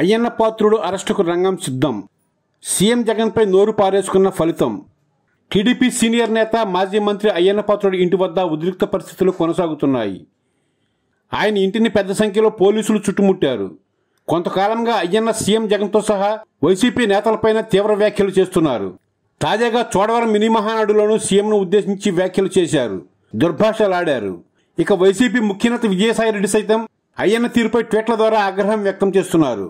అయ్యన్న పాత్రుడు అరెస్టుకు రంగం సిద్ధం సీఎం జగన్పై నోరు పారేసుకున్న ఫలితం టీడీపీ సీనియర్ నేత మాజీ మంత్రి అయ్యన్న పాత్రుడి ఇంటి వద్ద ఉద్రిక్త పరిస్థితులు కొనసాగుతున్నాయి ఆయన ఇంటిని పెద్ద సంఖ్యలో పోలీసులు చుట్టుముట్టారు కొంతకాలంగా అయ్యన్న సీఎం జగన్తో సహా వైసీపీ నేతలపైన తీవ్ర వ్యాఖ్యలు చేస్తున్నారు తాజాగా చోడవరం మినీ మహానాడులోనూ సీఎంను ఉద్దేశించి వ్యాఖ్యలు చేశారు దుర్భాషలాడారు ఇక వైసీపీ ముఖ్యనేత విజయసాయిరెడ్డి సైతం అయ్యన్న తీరుపై ట్వీట్ల ద్వారా ఆగ్రహం వ్యక్తం చేస్తున్నారు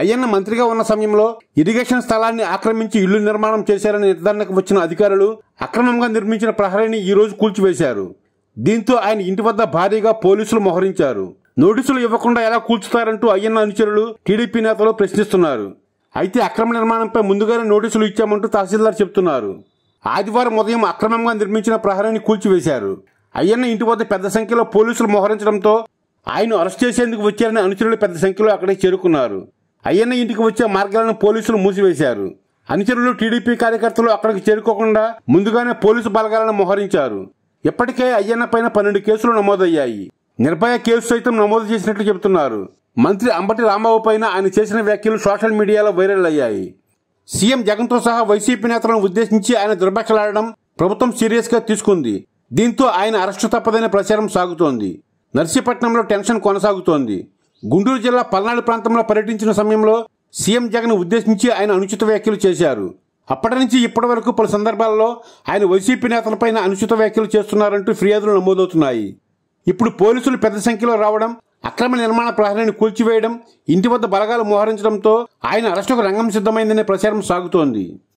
అయ్యన్న మంత్రిగా ఉన్న సమయంలో ఇరిగేషన్ స్థలాన్ని ఆక్రమించి ఇల్లు నిర్మాణం చేశారని నిర్ధారణకు వచ్చిన అధికారులు అక్రమంగా నిర్మించిన ప్రహరీని ఈ రోజు కూల్చివేశారు దీంతో ఆయన ఇంటి వద్ద భారీగా పోలీసులు మోహరించారు నోటీసులు ఇవ్వకుండా ఎలా కూల్చుతారంటూ అయ్యన్న అనుచరులు టీడీపీ నేతలు ప్రశ్నిస్తున్నారు అయితే అక్రమ నిర్మాణంపై ముందుగానే నోటీసులు ఇచ్చామంటూ తహసీల్దార్ చెబుతున్నారు ఆదివారం ఉదయం అక్రమంగా నిర్మించిన ప్రహరీని కూల్చివేశారు అయ్యన్న ఇంటి వద్ద పెద్ద సంఖ్యలో పోలీసులు మోహరించడంతో ఆయన అరెస్ట్ చేసేందుకు వచ్చారని అనుచరులు పెద్ద సంఖ్యలో అక్కడే చేరుకున్నారు అయ్యన్న ఇంటికి వచ్చే మార్గాలను పోలీసులు మూసివేశారు అనుచరులు టీడీపీ కార్యకర్తలు అక్కడికి చేరుకోకుండా ముందుగానే పోలీసు బలగాలను మోహరించారు ఇప్పటికే అయ్యన్న పైన పన్నెండు కేసులు నమోదయ్యాయి నిర్భయ కేసు సైతం నమోదు చేసినట్లు చెబుతున్నారు మంత్రి అంబటి రాంబాబు పైన ఆయన చేసిన వ్యాఖ్యలు సోషల్ మీడియాలో వైరల్ అయ్యాయి సీఎం జగన్తో సహా వైసీపీ నేతలను ఉద్దేశించి ఆయన దుర్భక్షలాడడం ప్రభుత్వం సీరియస్గా తీసుకుంది దీంతో ఆయన అరెస్టు తప్పదనే ప్రచారం సాగుతోంది నర్సీపట్నంలో టెన్షన్ కొనసాగుతోంది గుంటూరు జిల్లా పల్నాడు ప్రాంతంలో పర్యటించిన సమయంలో సీఎం జగన్ ఉద్దేశించి ఆయన అనుచిత వ్యాఖ్యలు చేశారు అప్పటి నుంచి ఇప్పటి వరకు పలు సందర్భాల్లో ఆయన వైసీపీ నేతలపైన అనుచిత వ్యాఖ్యలు చేస్తున్నారంటూ ఫిర్యాదులు నమోదవుతున్నాయి ఇప్పుడు పోలీసులు పెద్ద సంఖ్యలో రావడం అక్రమ నిర్మాణ ప్రహరిని కూల్చివేయడం ఇంటి వద్ద బలగాలు మోహరించడంతో ఆయన అరెస్టుకు రంగం సిద్ధమైందనే ప్రచారం సాగుతోంది